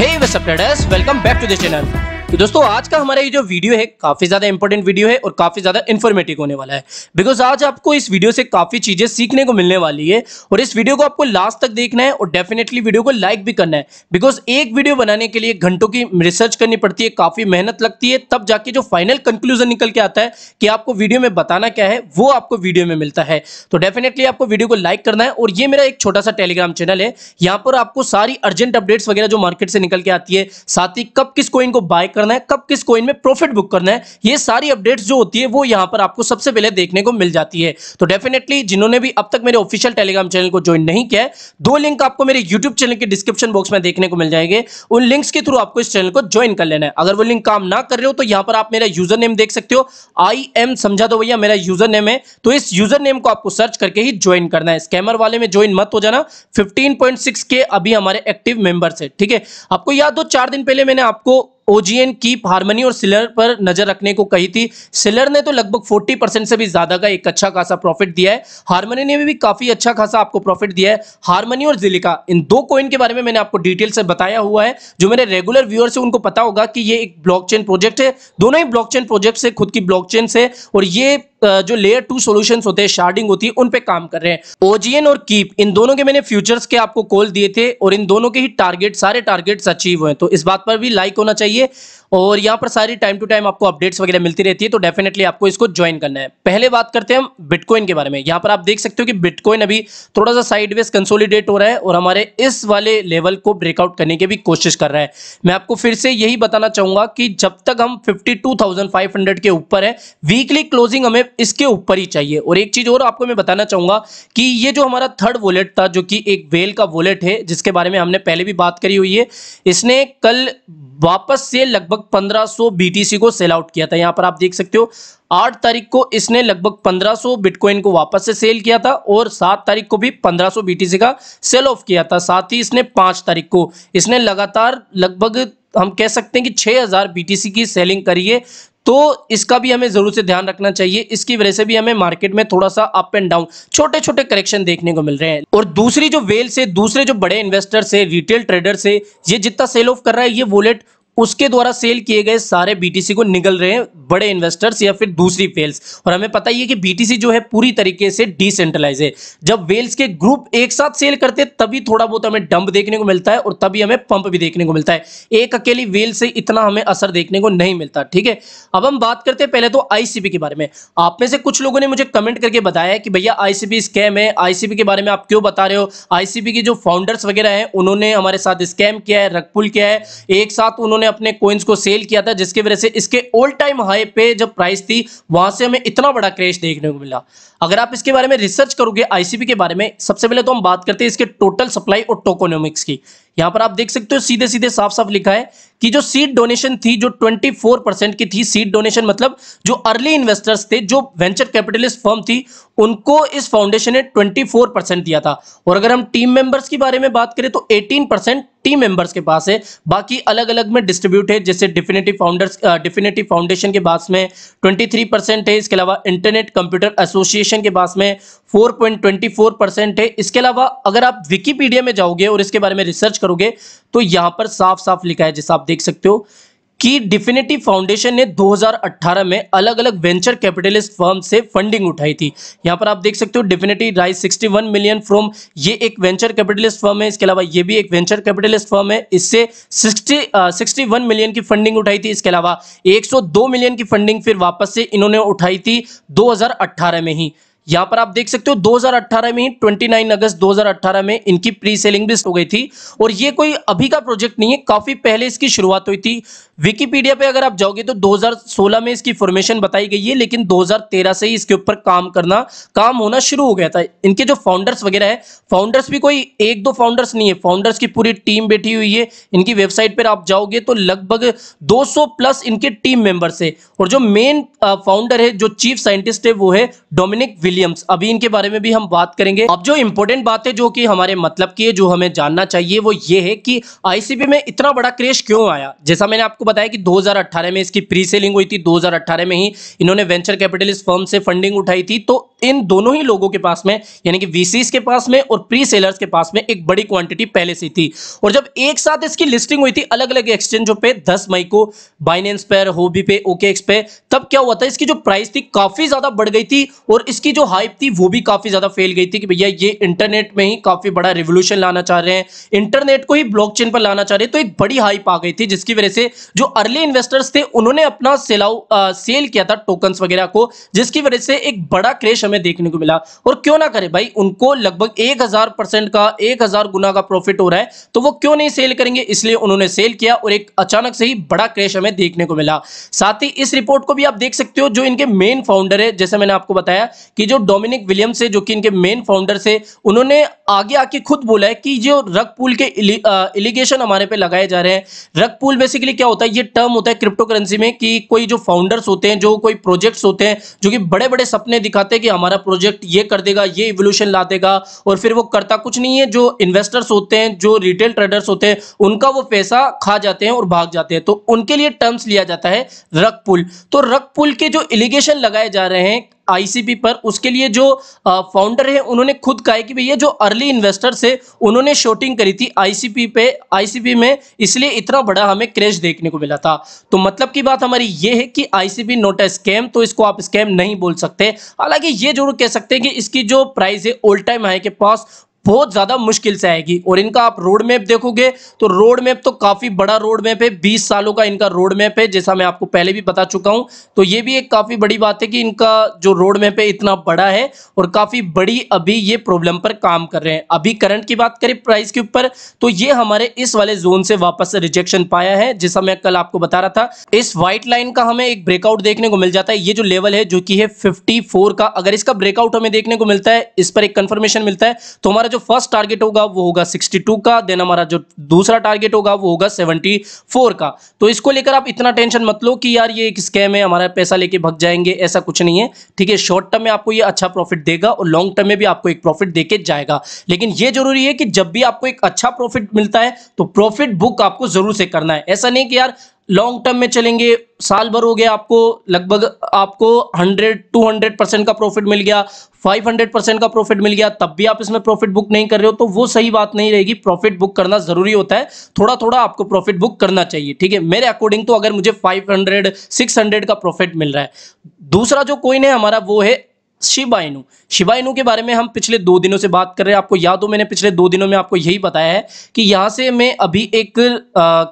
Hey what's up traders, welcome back to the channel. तो दोस्तों आज का हमारा ये जो वीडियो है काफ़ी ज़्यादा इंपॉर्टेंट वीडियो है और काफ़ी ज़्यादा इन्फॉर्मेटिव होने वाला है बिकॉज आज आपको इस वीडियो से काफ़ी चीज़ें सीखने को मिलने वाली है और इस वीडियो को आपको लास्ट तक देखना है और डेफिनेटली वीडियो को लाइक भी करना है बिकॉज एक वीडियो बनाने के लिए घंटों की रिसर्च करनी पड़ती है काफ़ी मेहनत लगती है तब जाके जो फाइनल कंक्लूजन निकल के आता है कि आपको वीडियो में बताना क्या है वो आपको वीडियो में मिलता है तो डेफिनेटली आपको वीडियो को लाइक करना है और ये मेरा एक छोटा सा टेलीग्राम चैनल है यहाँ पर आपको सारी अर्जेंट अपडेट्स वगैरह जो मार्केट से निकल के आती है साथ ही कब किस कोइन इनको बाय करना है कब किस कोइन में प्रॉफिट बुक करना है ये सारी अपडेट्स जो होती है वो यहाँ पर आपको सबसे पहले देखने को मिल जाती है तो डेफिनेटली जिन्होंने भी अब तक मेरे ऑफिशियल टेलीग्राम चैनल को ज्वाइन नहीं किया है दो लिंक आपको मेरे यूट्यूब चैनल के डिस्क्रिप्शन बॉक्स में देखने को मिल जाएंगे उन लिंक्स के थ्रू आपको इस चैनल को ज्वाइन कर लेना है अगर वो लिंक काम ना कर रहे हो तो यहाँ पर आप मेरा यूजर नेम देख सकते हो आई एम समझा दो भैया मेरा यूजर नेम है तो इस यूजर नेम को आपको सर्च करके ही ज्वाइन करना है स्कैमर वाले में ज्वाइन मत हो जाना फिफ्टीन के अभी हमारे एक्टिव मेंबर्स है ठीक है आपको याद हो चार दिन पहले मैंने आपको ओजीएन कीप हारमनी और सिलर पर नजर रखने को कही थी सिलर ने तो लगभग 40 परसेंट से भी ज्यादा का एक अच्छा खासा प्रॉफिट दिया है हारमनी ने भी, भी काफी अच्छा खासा आपको प्रॉफिट दिया है हारमनी और जिलिका इन दो कॉइन के बारे में मैंने आपको डिटेल से बताया हुआ है जो मेरे रेगुलर व्यूअर्स है उनको पता होगा कि ये एक ब्लॉक प्रोजेक्ट है दोनों ही ब्लॉक प्रोजेक्ट से खुद की ब्लॉक से और ये जो लेयर टू सॉल्यूशंस होते हैं शार्डिंग होती है उन पे काम कर रहे हैं ओजीएन और कीप इन दोनों के मैंने फ्यूचर्स के आपको कॉल दिए थे और इन दोनों के ही टारगेट सारे टारगेट्स अचीव हुए तो इस बात पर भी लाइक होना चाहिए और यहाँ पर सारी टाइम टू टाइम आपको अपडेट्स वगैरह मिलती रहती है तो डेफिनेटली आपको इसको ज्वाइन करना है पहले बात करते हैं हम बिटकॉइन के बारे में यहाँ पर आप देख सकते हो कि बिटकॉइन अभी थोड़ा सा साइडवेज कंसोलिडेट हो रहा है और हमारे इस वाले लेवल को ब्रेकआउट करने की भी कोशिश कर रहा है मैं आपको फिर से यही बताना चाहूंगा कि जब तक हम फिफ्टी के ऊपर है वीकली क्लोजिंग हमें सिर्फ इसके ऊपर ही चाहिए और एक चीज़ और आपको मैं बताना चाहूंगा कि ये जो हमारा थर्ड वॉलेट था जो कि एक वेल का वॉलेट है जिसके बारे में हमने पहले भी बात करी हुई है इसने कल वापस से लगभग 1500 बीटीसी को सेल आउट किया था यहाँ पर आप देख सकते हो आठ तारीख को इसने लगभग 1500 बिटकॉइन को वापस से सेल किया था और सात तारीख को भी 1500 बीटीसी का सेल ऑफ किया था साथ ही इसने पाँच तारीख को इसने लगातार लगभग हम कह सकते हैं कि 6000 बीटीसी की सेलिंग करी है तो इसका भी हमें ज़रूर से ध्यान रखना चाहिए इसकी वजह से भी हमें मार्केट में थोड़ा सा अप एंड डाउन छोटे छोटे करेक्शन देखने को मिल रहे हैं और दूसरी जो वेल से दूसरे जो बड़े इन्वेस्टर से रिटेल ट्रेडर से ये जितना सेल ऑफ कर रहा है ये वॉलेट उसके द्वारा सेल किए गए सारे बीटीसी को निगल रहे हैं बड़े इन्वेस्टर्स या फिर दूसरी फेल्स और हमें पता ही है कि बीटीसी जो है पूरी तरीके से डिसेंट्रलाइज है जब वेल्स के ग्रुप एक साथ सेल करते तभी थोड़ा बहुत हमें डंप देखने को मिलता है और तभी हमें पंप भी देखने को मिलता है एक अकेली वेल से इतना हमें असर देखने को नहीं मिलता ठीक है अब हम बात करते हैं पहले तो आईसीबी के बारे में आप में से कुछ लोगों ने मुझे कमेंट करके बताया कि भैया आईसीबी स्कैम है आईसीबी के बारे में आप क्यों बता रहे हो आईसीबी के जो फाउंडर्स वगैरह हैं उन्होंने हमारे साथ स्कैम किया है रकपुल किया है एक साथ उन्होंने अपने कोइंस को सेल किया था जिसकी वजह से इसके ऑल टाइम हाई पे जब प्राइस थी वहां से हमें इतना बड़ा क्रेश देखने को मिला अगर आप इसके बारे में रिसर्च करोगे आईसीपी के बारे में सबसे पहले तो हम बात करते हैं इसके टोटल सप्लाई और टोकोनोमिक्स की यहां पर आप देख सकते हो सीधे सीधे साफ साफ लिखा है कि जो सीड डोनेशन थी जो 24 परसेंट की थी सीड डोनेशन मतलब जो अर्ली इन्वेस्टर्स थे जो वेंचर कैपिटलिस्ट फर्म थी उनको इस फाउंडेशन ने 24 परसेंट दिया था और अगर हम टीम मेंबर्स के बारे में बात करें तो 18 परसेंट फिफ्टी मेंबर्स के पास है बाकी अलग अलग में डिस्ट्रीब्यूट है जैसे डिफिनेटिव फाउंडर्स डिफिनेटिव फाउंडेशन के पास में ट्वेंटी थ्री परसेंट है इसके अलावा इंटरनेट कंप्यूटर एसोसिएशन के पास में four point twenty four percent है इसके अलावा अगर आप विकीपीडिया में जाओगे और इसके बारे में रिसर्च करोगे तो यहाँ पर साफ साफ लिखा है जैसा आप देख सकते हो कि डिफिनेटिव फाउंडेशन ने 2018 में अलग अलग वेंचर कैपिटलिस्ट फर्म से फंडिंग उठाई थी यहाँ पर आप देख सकते हो डिफिनेटिव राइज 61 मिलियन फ्रॉम ये एक वेंचर कैपिटलिस्ट फर्म है इसके अलावा ये भी एक वेंचर कैपिटलिस्ट फर्म है इससे 60 61 मिलियन की फंडिंग उठाई थी इसके अलावा 102 मिलियन की फंडिंग फिर वापस से इन्होंने उठाई थी दो में ही यहां पर आप देख सकते हो 2018 में 29 अगस्त 2018 में इनकी प्री सेलिंग भी हो गई थी और ये कोई अभी का प्रोजेक्ट नहीं है काफी पहले इसकी शुरुआत हुई थी विकीपीडिया पे अगर आप जाओगे तो 2016 में इसकी फॉर्मेशन बताई गई है लेकिन 2013 से ही इसके ऊपर काम करना काम होना शुरू हो गया था इनके जो फाउंडर्स वगैरह है फाउंडर्स भी कोई एक दो फाउंडर्स नहीं है फाउंडर्स की पूरी टीम बैठी हुई है इनकी वेबसाइट पर आप जाओगे तो लगभग दो प्लस इनके टीम मेंबर्स है और जो मेन फाउंडर है जो चीफ साइंटिस्ट है वो है डोमिनिक विलियम विलियम्स अभी इनके बारे में भी हम बात करेंगे अब जो इम्पोर्टेंट बात है जो कि हमारे मतलब की है जो हमें जानना चाहिए वो ये है कि आईसीबी में इतना बड़ा क्रेश क्यों आया जैसा मैंने आपको बताया कि 2018 में इसकी प्री सेलिंग हुई थी 2018 में ही इन्होंने वेंचर कैपिटलिस्ट फर्म से फंडिंग उठाई थी तो इन दोनों ही लोगों के पास में यानी कि वीसीस के पास में और प्री सेलर्स के पास में एक बड़ी क्वांटिटी पहले से थी और जब एक साथ इसकी लिस्टिंग हुई थी अलग अलग एक्सचेंजों पे 10 मई को बाइनेंस पे होबी पे ओकेएक्स पे तब क्या हुआ था इसकी जो प्राइस थी काफी ज्यादा बढ़ गई थी और इसकी जो हाइप थी वो भी काफी ज्यादा फेल गई थी कि भैया ये इंटरनेट में ही काफी बड़ा रेवोल्यूशन लाना चाह रहे हैं इंटरनेट को ही ब्लॉक पर लाना चाह रहे हैं तो एक बड़ी हाइप आ गई थी जिसकी वजह से जो अर्ली इन्वेस्टर्स थे उन्होंने अपना सेल किया था टोकन वगैरह को जिसकी वजह से एक बड़ा क्रेश हमें देखने को मिला और क्यों ना करें भाई उनको लगभग एक हजार परसेंट का एक हजार गुना का प्रॉफिट हो रहा है तो वो क्यों नहीं सेल करेंगे इसलिए उन्होंने सेल किया और एक अचानक से ही बड़ा क्रेश हमें देखने को मिला साथ ही इस रिपोर्ट को भी आप देख सकते हो जो इनके मेन फाउंडर है जैसे मैंने आपको बताया कि जो डोमिनिक विलियम्स है जो कि इनके मेन फाउंडर से उन्होंने आगे आके खुद बोला है कि जो रग पुल के इलिगेशन हमारे पे लगाए जा रहे हैं रग पुल बेसिकली क्या होता है ये टर्म होता है क्रिप्टो करेंसी में कि कोई जो फाउंडर्स होते हैं जो कोई प्रोजेक्ट्स होते हैं जो कि बड़े बड़े सपने दिखाते हैं कि हमारा प्रोजेक्ट ये कर देगा ये इवोल्यूशन ला देगा और फिर वो करता कुछ नहीं है जो इन्वेस्टर्स होते हैं जो रिटेल ट्रेडर्स होते हैं उनका वो पैसा खा जाते हैं और भाग जाते हैं तो उनके लिए टर्म्स लिया जाता है रक पुल तो रक पुल के जो इलीगेशन लगाए जा रहे हैं आईसीपी पर उसके लिए जो फाउंडर है उन्होंने खुद कहा कि भैया जो अर्ली इन्वेस्टर से उन्होंने शॉर्टिंग करी थी आईसीपी पे आईसीपी में इसलिए इतना बड़ा हमें क्रैश देखने को मिला था तो मतलब की बात हमारी ये है कि आईसीपी नोट स्कैम तो इसको आप स्कैम नहीं बोल सकते हालांकि ये जरूर कह सकते हैं कि इसकी जो प्राइस है ऑल टाइम हाई के पास बहुत ज़्यादा मुश्किल से आएगी और इनका आप रोड मैप देखोगे तो रोड मैप तो काफ़ी बड़ा रोड मैप है बीस सालों का इनका रोड मैप है जैसा मैं आपको पहले भी बता चुका हूं तो ये भी एक काफ़ी बड़ी बात है कि इनका जो रोड मैप है इतना बड़ा है और काफ़ी बड़ी अभी ये प्रॉब्लम पर काम कर रहे हैं अभी करंट की बात करें प्राइस के ऊपर तो ये हमारे इस वाले जोन से वापस रिजेक्शन पाया है जैसा मैं कल आपको बता रहा था इस व्हाइट लाइन का हमें एक ब्रेकआउट देखने को मिल जाता है ये जो लेवल है जो कि है फिफ्टी का अगर इसका ब्रेकआउट हमें देखने को मिलता है इस पर एक कंफर्मेशन मिलता है तो हमारा जो जो फर्स्ट टारगेट होगा वो होगा 62 का देन हमारा जो दूसरा टारगेट होगा वो होगा 74 का तो इसको लेकर आप इतना टेंशन मत लो कि यार ये एक स्कैम है हमारा पैसा लेके भग जाएंगे ऐसा कुछ नहीं है ठीक है शॉर्ट टर्म में आपको ये अच्छा प्रॉफिट देगा और लॉन्ग टर्म में भी आपको एक प्रॉफिट देके जाएगा लेकिन ये जरूरी है कि जब भी आपको एक अच्छा प्रॉफिट मिलता है तो प्रॉफिट बुक आपको जरूर से करना है ऐसा नहीं कि यार लॉन्ग टर्म में चलेंगे साल भर हो गया आपको लगभग आपको 100 200 परसेंट का प्रॉफिट मिल गया 500 परसेंट का प्रॉफिट मिल गया तब भी आप इसमें प्रॉफिट बुक नहीं कर रहे हो तो वो सही बात नहीं रहेगी प्रॉफिट बुक करना जरूरी होता है थोड़ा थोड़ा आपको प्रॉफिट बुक करना चाहिए ठीक है मेरे अकॉर्डिंग तो अगर मुझे फाइव हंड्रेड का प्रॉफिट मिल रहा है दूसरा जो कोइन है हमारा वो है शिबाइनू शिबाइनू के बारे में हम पिछले दो दिनों से बात कर रहे हैं आपको याद हो मैंने पिछले दो दिनों में आपको यही बताया है कि यहाँ से मैं अभी एक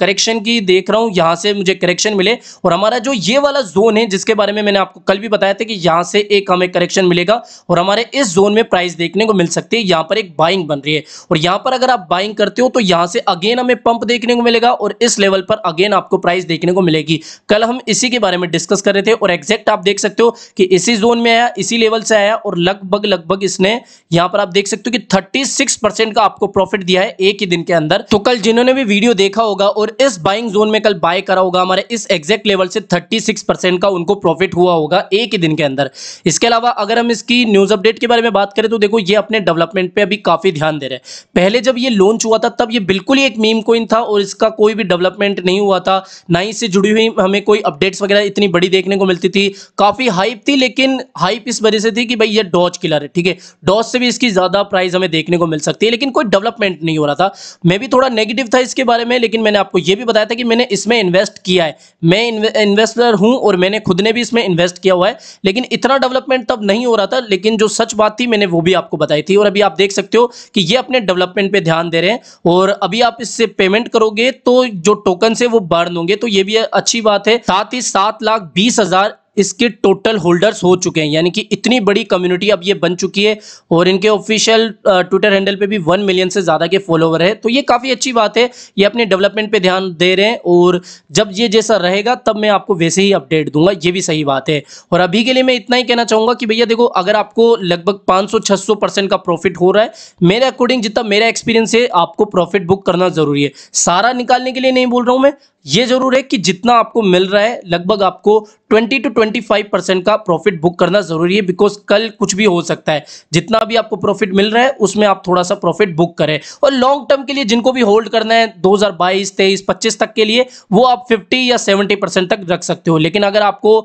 करेक्शन की देख रहा हूँ यहाँ से मुझे करेक्शन मिले और हमारा जो ये वाला जोन है जिसके बारे में मैंने आपको कल भी बताया था कि यहाँ से एक हमें करेक्शन मिलेगा और हमारे इस जोन में प्राइस देखने को मिल सकती है यहाँ पर एक बाइंग बन रही है और यहाँ पर अगर आप बाइंग करते हो तो यहाँ से अगेन हमें पंप देखने को मिलेगा और इस लेवल पर अगेन आपको प्राइस देखने को मिलेगी कल हम इसी के बारे में डिस्कस कर रहे थे और एग्जैक्ट आप देख सकते हो कि इसी जोन में आया इसी लेवल लेवल से आया और लगभग लगभग इसने यहाँ पर आप देख सकते हो कि 36 परसेंट का आपको प्रॉफिट दिया है एक ही दिन के अंदर तो कल जिन्होंने भी वीडियो देखा होगा और इस बाइंग जोन में कल बाय करा होगा हमारे इस एग्जैक्ट लेवल से 36 का उनको प्रॉफिट हुआ होगा एक ही दिन के अंदर इसके अलावा अगर हम इसकी न्यूज अपडेट के बारे में बात करें तो देखो ये अपने डेवलपमेंट पर अभी काफी ध्यान दे रहे हैं पहले जब ये लॉन्च हुआ था तब ये बिल्कुल ही एक मीम कोइन था और इसका कोई भी डेवलपमेंट नहीं हुआ था ना ही इससे जुड़ी हुई हमें कोई अपडेट्स वगैरह इतनी बड़ी देखने को मिलती थी काफी हाइप थी लेकिन हाइप इस वजह से थी कि भाई ये डॉज किलर है ठीक है डॉज से भी इसकी ज़्यादा प्राइस हमें देखने को मिल सकती है लेकिन कोई डेवलपमेंट नहीं हो रहा था मैं भी थोड़ा नेगेटिव था इसके बारे में लेकिन मैंने आपको ये भी बताया था कि मैंने इसमें इन्वेस्ट किया है मैं इन्वेस्टर हूं और मैंने खुद ने भी इसमें इन्वेस्ट किया हुआ है लेकिन इतना डेवलपमेंट तब नहीं हो रहा था लेकिन जो सच बात थी मैंने वो भी आपको बताई थी और अभी आप देख सकते हो कि ये अपने डेवलपमेंट पर ध्यान दे रहे हैं और अभी आप इससे पेमेंट करोगे तो जो टोकन से वो बर्न होंगे तो ये भी अच्छी बात है साथ ही सात लाख बीस हजार इसके टोटल होल्डर्स हो चुके हैं यानी कि इतनी बड़ी कम्युनिटी अब ये बन चुकी है और इनके ऑफिशियल ट्विटर हैंडल पे भी वन मिलियन से ज़्यादा के फॉलोवर है तो ये काफ़ी अच्छी बात है ये अपने डेवलपमेंट पे ध्यान दे रहे हैं और जब ये जैसा रहेगा तब मैं आपको वैसे ही अपडेट दूंगा ये भी सही बात है और अभी के लिए मैं इतना ही कहना चाहूँगा कि भैया देखो अगर आपको लगभग पाँच सौ का प्रॉफिट हो रहा है मेरे अकॉर्डिंग जितना मेरा एक्सपीरियंस है आपको प्रॉफिट बुक करना ज़रूरी है सारा निकालने के लिए नहीं बोल रहा हूँ मैं ये जरूर है कि जितना आपको मिल रहा है लगभग आपको 20 टू 25 परसेंट का प्रॉफिट बुक करना जरूरी है बिकॉज कल कुछ भी हो सकता है जितना भी आपको प्रॉफिट मिल रहा है उसमें आप थोड़ा सा प्रॉफिट बुक करें और लॉन्ग टर्म के लिए जिनको भी होल्ड करना है 2022, 23, 25 तक के लिए वो आप 50 या 70 परसेंट तक रख सकते हो लेकिन अगर आपको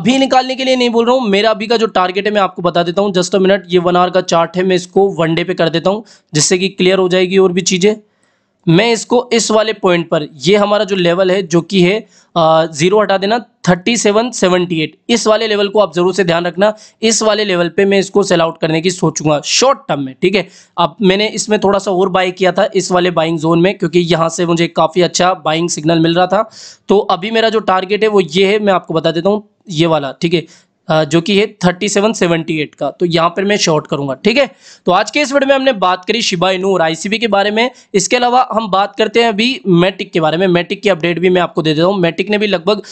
अभी निकालने के लिए नहीं बोल रहा हूँ मेरा अभी का जो टारगेट है मैं आपको बता देता हूँ जस्ट अ मिनट ये वन आवर का चार्ट है मैं इसको वन डे पे कर देता हूँ जिससे कि क्लियर हो जाएगी और भी चीज़ें मैं इसको इस वाले पॉइंट पर ये हमारा जो लेवल है जो कि है ज़ीरो हटा देना थर्टी सेवन सेवनटी एट इस वाले लेवल को आप ज़रूर से ध्यान रखना इस वाले लेवल पे मैं इसको सेल आउट करने की सोचूंगा शॉर्ट टर्म में ठीक है अब मैंने इसमें थोड़ा सा और बाई किया था इस वाले बाइंग जोन में क्योंकि यहाँ से मुझे काफ़ी अच्छा बाइंग सिग्नल मिल रहा था तो अभी मेरा जो टारगेट है वो ये है मैं आपको बता देता हूँ ये वाला ठीक है जो कि है थर्टी सेवन एट का तो यहाँ पर मैं शॉर्ट करूंगा ठीक है तो आज के इस वीडियो में हमने बात करी शिबा इनू और आईसीबी के बारे में इसके अलावा हम बात करते हैं अभी मैटिक के बारे में मैटिक की अपडेट भी मैं आपको दे देता हूँ मैटिक ने भी लगभग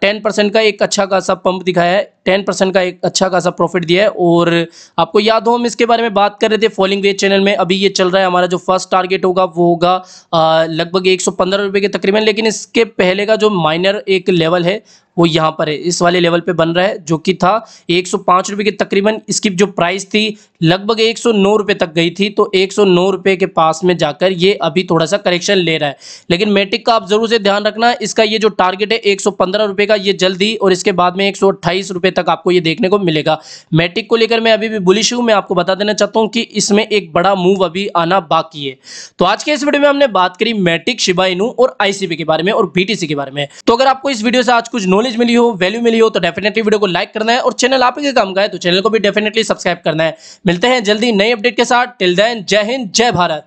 टेन परसेंट का एक अच्छा खासा पंप दिखाया है टेन परसेंट का एक अच्छा खासा प्रॉफिट दिया है और आपको याद हो हम इसके बारे में बात कर रहे थे फॉलिंग रेट चैनल में अभी ये चल रहा है हमारा जो फर्स्ट टारगेट होगा वो होगा लगभग एक सौ के तकरीबन लेकिन इसके पहले का जो माइनर एक लेवल है वो यहाँ पर है इस वाले लेवल पे बन रहा है जो कि था एक सौ के तकरीबन इसकी जो प्राइस थी लगभग एक सौ तक गई थी तो एक सौ के पास में जाकर ये अभी थोड़ा सा करेक्शन ले रहा है लेकिन मेटिक का आप जरूर से ध्यान रखना इसका ये जो टारगेट है एक सौ का ये जल्दी और इसके बाद में एक सौ तक आपको ये देखने को मिलेगा मैटिक को लेकर मैं अभी भी बुलिश हूँ मैं आपको बता देना चाहता हूँ कि इसमें एक बड़ा मूव अभी आना बाकी है तो आज के इस वीडियो में हमने बात करी मैटिक शिबा और आईसीबी के बारे में और बीटीसी के बारे में तो अगर आपको इस वीडियो से आज कुछ नॉलेज मिली हो वैल्यू मिली हो तो डेफिनेटली वीडियो को लाइक करना है और चैनल आप के काम का है तो चैनल को भी डेफिनेटली सब्सक्राइब करना है मिलते हैं जल्दी नई अपडेट के साथ टिल देन जय हिंद जय भारत